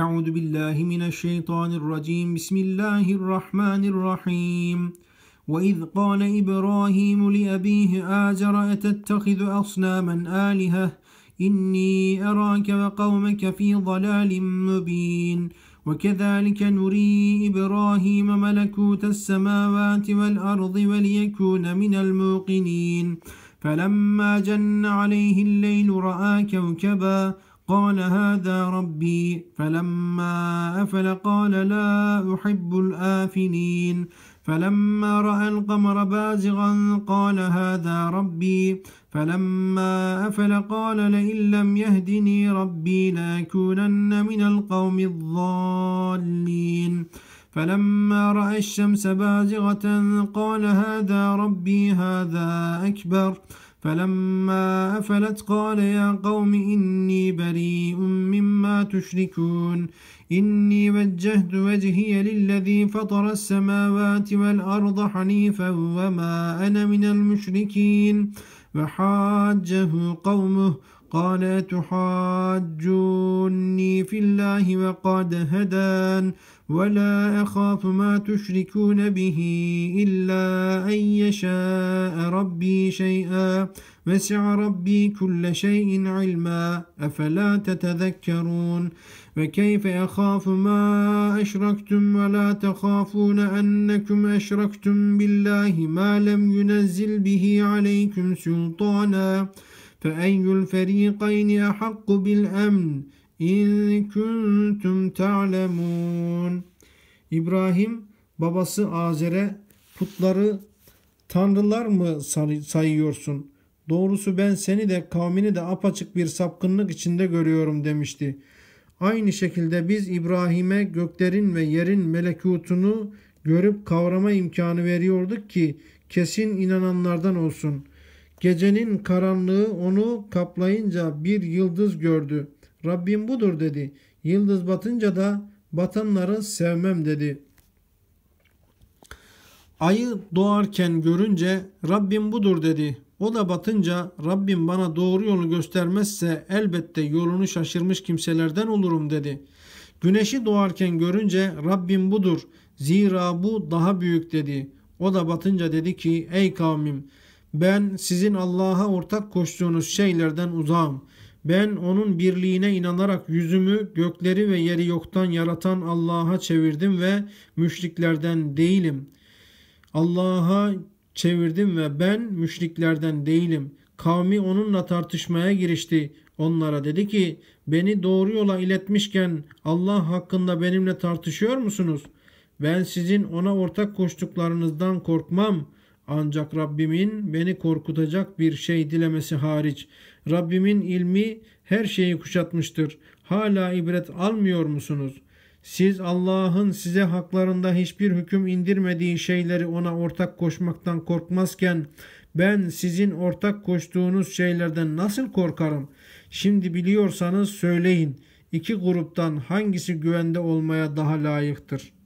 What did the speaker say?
أعوذ بالله من الشيطان الرجيم بسم الله الرحمن الرحيم وإذ قال إبراهيم لأبيه آزر أتتخذ أصناما آلهة إني أراك وقومك في ضلال مبين وكذلك نري إبراهيم ملكوت السماوات والأرض وليكون من الموقنين فلما جن عليه الليل رأى كوكبا قال هذا ربي فلما أفل قال لا أحب الآفلين فلما رأى القمر بازغا قال هذا ربي فلما أفل قال لئن لم يهدني ربي لأكونن من القوم الضالين فلما رأى الشمس بازغة قال هذا ربي هذا أكبر فلما أفلت قال يا قوم إني بريء مما تشركون إني وجهت وجهي للذي فطر السماوات والأرض حنيفا وما أنا من المشركين وحاجه قومه قال تحاجوني في الله وقد هدان ولا أخاف ما تشركون به إلا أن يشاء ربي شيئا وسع ربي كل شيء علما أفلا تتذكرون وكيف أخاف ما أشركتم ولا تخافون أنكم أشركتم بالله ما لم ينزل به عليكم سلطانا فأي الفريقين أحق بالأمن إن كنتم تعلمون İbrahim babası Azer'e putları tanrılar mı sayıyorsun? Doğrusu ben seni de kavmini de apaçık bir sapkınlık içinde görüyorum demişti. Aynı şekilde biz İbrahim'e göklerin ve yerin melekutunu görüp kavrama imkanı veriyorduk ki kesin inananlardan olsun.'' Gecenin karanlığı onu kaplayınca bir yıldız gördü. Rabbim budur dedi. Yıldız batınca da batanları sevmem dedi. Ayı doğarken görünce Rabbim budur dedi. O da batınca Rabbim bana doğru yolu göstermezse elbette yolunu şaşırmış kimselerden olurum dedi. Güneşi doğarken görünce Rabbim budur. Zira bu daha büyük dedi. O da batınca dedi ki ey kavmim ben sizin Allah'a ortak koştuğunuz şeylerden uzağım. Ben onun birliğine inanarak yüzümü gökleri ve yeri yoktan yaratan Allah'a çevirdim ve müşriklerden değilim. Allah'a çevirdim ve ben müşriklerden değilim. Kavmi onunla tartışmaya girişti. Onlara dedi ki beni doğru yola iletmişken Allah hakkında benimle tartışıyor musunuz? Ben sizin ona ortak koştuklarınızdan korkmam. Ancak Rabbimin beni korkutacak bir şey dilemesi hariç. Rabbimin ilmi her şeyi kuşatmıştır. Hala ibret almıyor musunuz? Siz Allah'ın size haklarında hiçbir hüküm indirmediği şeyleri ona ortak koşmaktan korkmazken ben sizin ortak koştuğunuz şeylerden nasıl korkarım? Şimdi biliyorsanız söyleyin. İki gruptan hangisi güvende olmaya daha layıktır?''